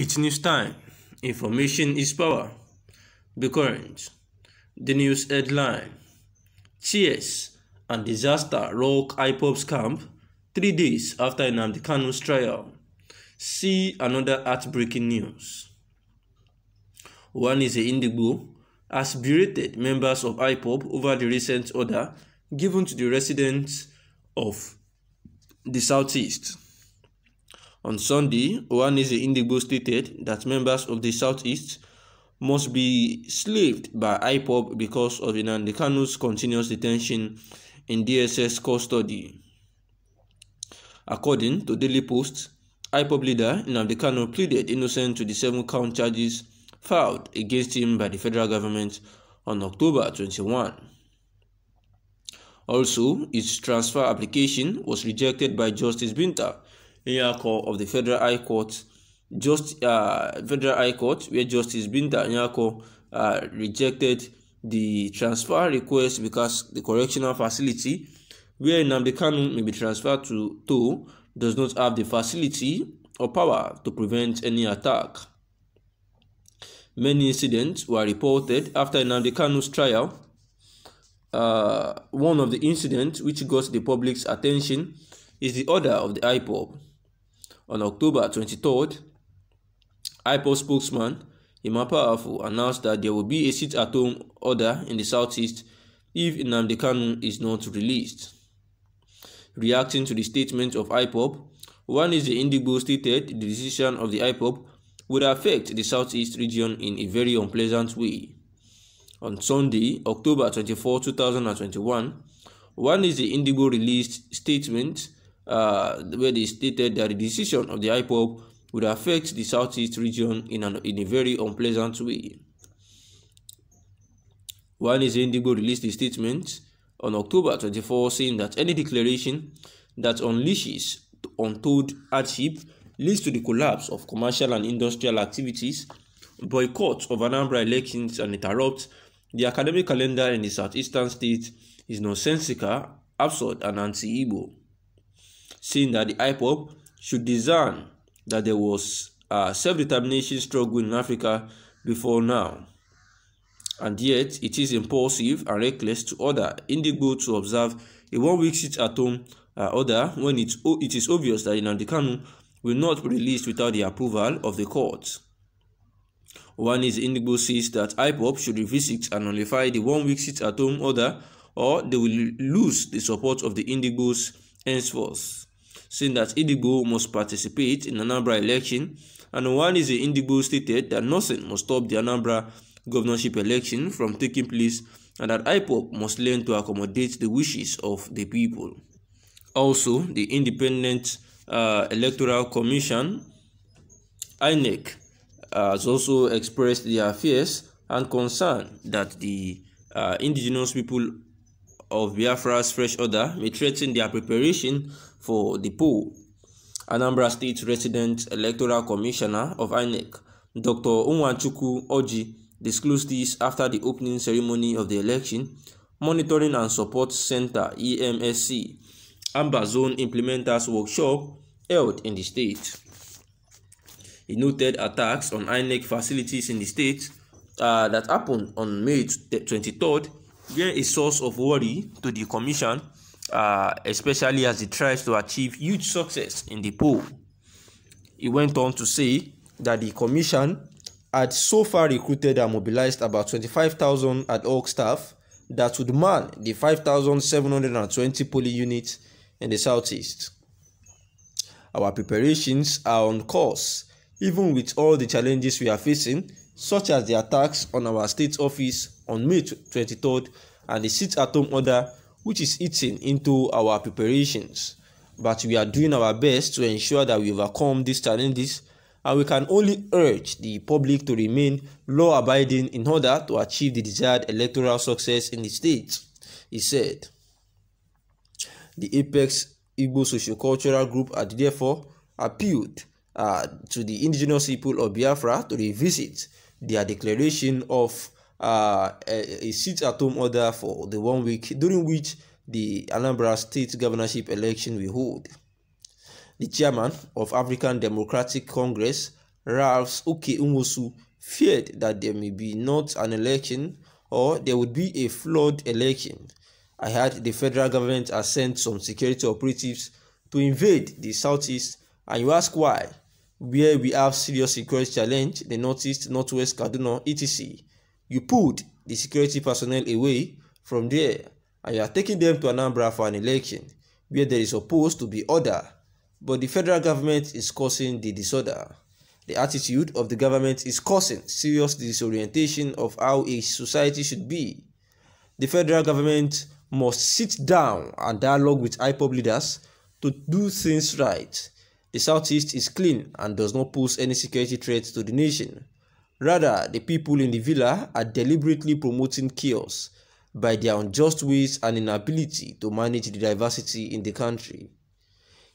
It's news time. Information is power. The current, the news headline. Cheers and disaster rock IPOP's camp three days after Nnamdi Kanu's trial. See another heartbreaking news. One is a Indigo has berated members of IPOP over the recent order given to the residents of the Southeast. On Sunday, the Indigo stated that members of the Southeast must be slaved by IPOP because of Nnamdi Kanu's continuous detention in DSS custody. According to Daily Post, IPOP leader Nnamdi Kanu pleaded innocent to the seven-count charges filed against him by the federal government on October 21. Also, his transfer application was rejected by Justice Binta Nyako of the Federal High Court, just uh, Federal High Court, where Justice Binta Nyako uh, rejected the transfer request because the correctional facility where Nnamdi may be transferred to, to does not have the facility or power to prevent any attack. Many incidents were reported after Nnamdi trial. Uh, one of the incidents which got the public's attention is the order of the IPOB on October 23rd, IPOS spokesman Imapa Afu announced that there will be a sit-at-home order in the southeast if Nnamdi Kanu is not released. Reacting to the statement of IPOP, one is the Indigo stated the decision of the IPOP would affect the southeast region in a very unpleasant way. On Sunday, October 24, 2021, one is the Indigo released statement uh, where they stated that the decision of the IPOP would affect the southeast region in, an, in a very unpleasant way. One is Indigo released a statement on October 24 saying that any declaration that unleashes untold hardship leads to the collapse of commercial and industrial activities, boycott of Anambra elections and interrupts the academic calendar in the southeastern state is nonsensical, absurd, and anti-Igbo. Seeing that the IPOP should discern that there was a self-determination struggle in Africa before now. And yet, it is impulsive and reckless to order Indigo to observe a one-week sit-at-home uh, order when it, it is obvious that Nnamdi will not be released without the approval of the court. One is Indigo says that IPOP should revisit and nullify the one-week sit-at-home order or they will lose the support of the Indigos henceforth saying that Indigo must participate in Anambra election, and one is the Indigo stated that nothing must stop the Anambra governorship election from taking place and that IPOP must learn to accommodate the wishes of the people. Also, the Independent uh, Electoral Commission, INEC, has also expressed their fears and concern that the uh, indigenous people of Biafra's fresh order may threaten their preparation for the poll. Anambra State Resident Electoral Commissioner of INEC, Dr. Unwanchukwu Oji, disclosed this after the opening ceremony of the election monitoring and support center emsc amber zone implementers workshop held in the state he noted attacks on inec facilities in the state uh, that happened on may 23rd were a source of worry to the Commission, uh, especially as it tries to achieve huge success in the poll. He went on to say that the Commission had so far recruited and mobilized about 25,000 ad hoc staff that would man the 5,720 polling units in the southeast. Our preparations are on course, even with all the challenges we are facing such as the attacks on our state office on May 23rd and the sit-at-home order which is eating into our preparations. But we are doing our best to ensure that we overcome these challenges and we can only urge the public to remain law-abiding in order to achieve the desired electoral success in the state, he said. The Apex Igbo Sociocultural Group had therefore appealed uh, to the indigenous people of Biafra to revisit their declaration of uh, a, a sit-at-home order for the one week during which the Anambra state governorship election will hold. The chairman of African Democratic Congress, Ralphs Oke Umosu, feared that there may be not an election or there would be a flawed election. I heard the federal government has sent some security operatives to invade the southeast and you ask why. where we have serious security challenge, the Northeast, Northwest, Kaduna, etc. You pulled the security personnel away from there and you are taking them to Anambra for an election where there is supposed to be order, but the federal government is causing the disorder. The attitude of the government is causing serious disorientation of how a society should be. The federal government must sit down and dialogue with IPOB leaders to do things right. The southeast is clean and does not pose any security threat to the nation. Rather, the people in the villa are deliberately promoting chaos by their unjust ways and inability to manage the diversity in the country.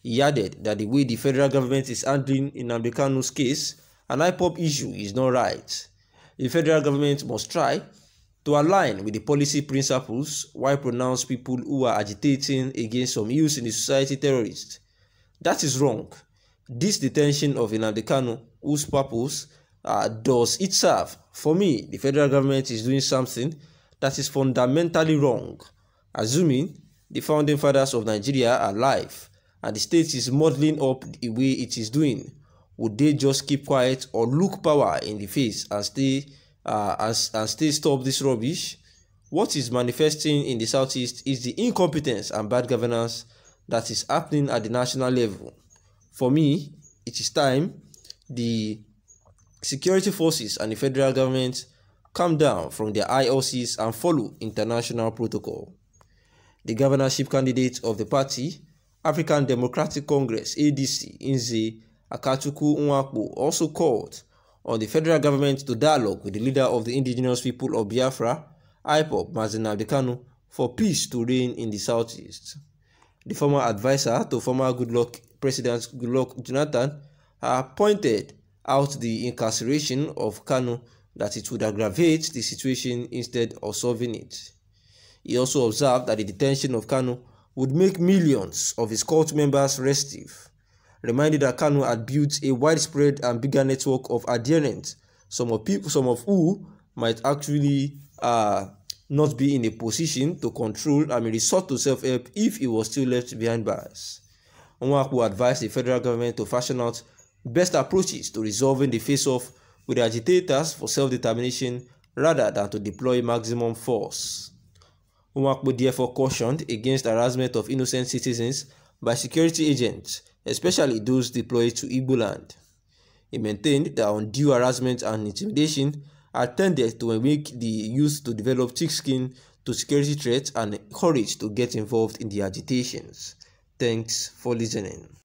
He added that the way the federal government is handling in Kanu's case an IPOP issue is not right. The federal government must try to align with the policy principles while pronounce people who are agitating against some use in the society terrorists that is wrong. This detention of Nnamdi whose purpose uh, does it serve? For me, the federal government is doing something that is fundamentally wrong, assuming the founding fathers of Nigeria are alive and the state is muddling up the way it is doing. Would they just keep quiet or look power in the face and stay uh, and, and stay stop this rubbish? What is manifesting in the southeast is the incompetence and bad governance that is happening at the national level. For me, it is time the security forces and the federal government come down from their IOCs and follow international protocol. The governorship candidate of the party, African Democratic Congress (ADC) Nze Akatuku Nwakpo, also called on the federal government to dialogue with the leader of the indigenous people of Biafra, Ipop Mazen Abdekano, for peace to reign in the southeast the former advisor to former Goodluck President Goodluck Jonathan, uh, pointed out the incarceration of Kanu that it would aggravate the situation instead of solving it. He also observed that the detention of Kanu would make millions of his cult members restive, reminded that Kanu had built a widespread and bigger network of adherents, some of people, some of who might actually uh, not be in a position to control and may resort to self-help if he was still left behind bars. Nwankwo advised the federal government to fashion out best approaches to resolving the face-off with the agitators for self-determination rather than to deploy maximum force. Nwankwo therefore cautioned against harassment of innocent citizens by security agents, especially those deployed to Igbo land. He maintained that undue harassment and intimidation are tended to make the youth to develop thick skin to security threats and courage to get involved in the agitations. Thanks for listening.